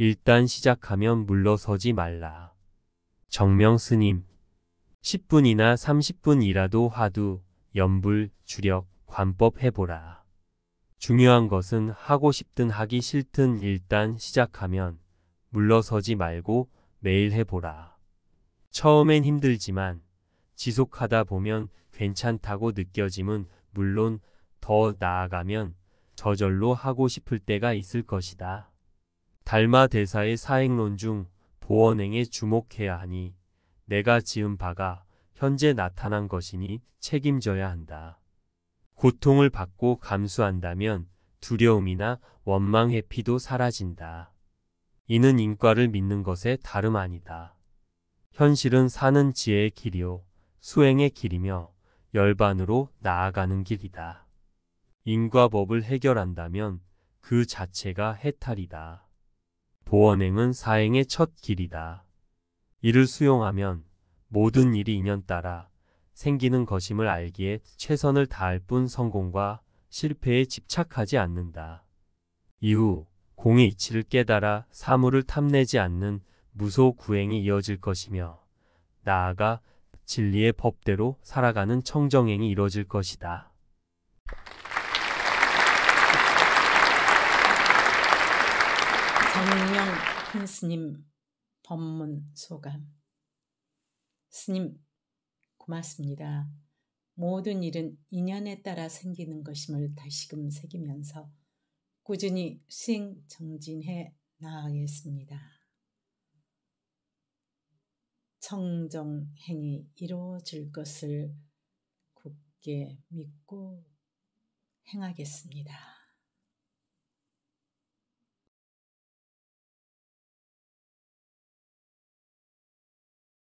일단 시작하면 물러서지 말라. 정명 스님 10분이나 30분이라도 화두, 염불 주력, 관법 해보라. 중요한 것은 하고 싶든 하기 싫든 일단 시작하면 물러서지 말고 매일 해보라. 처음엔 힘들지만 지속하다 보면 괜찮다고 느껴짐은 물론 더 나아가면 저절로 하고 싶을 때가 있을 것이다. 달마 대사의 사행론 중 보원행에 주목해야 하니 내가 지은 바가 현재 나타난 것이니 책임져야 한다. 고통을 받고 감수한다면 두려움이나 원망 해피도 사라진다. 이는 인과를 믿는 것에 다름 아니다. 현실은 사는 지혜의 길이요 수행의 길이며 열반으로 나아가는 길이다. 인과법을 해결한다면 그 자체가 해탈이다. 보언행은 사행의 첫 길이다. 이를 수용하면 모든 일이 인연 따라 생기는 것임을 알기에 최선을 다할 뿐 성공과 실패에 집착하지 않는다. 이후 공의 이치를 깨달아 사물을 탐내지 않는 무소구행이 이어질 것이며 나아가 진리의 법대로 살아가는 청정행이 이뤄질 것이다. 정명 큰 스님 법문 소감 스님 고맙습니다. 모든 일은 인연에 따라 생기는 것임을 다시금 새기면서 꾸준히 수행 정진해 나가겠습니다. 청정행이 이루어질 것을 굳게 믿고 행하겠습니다.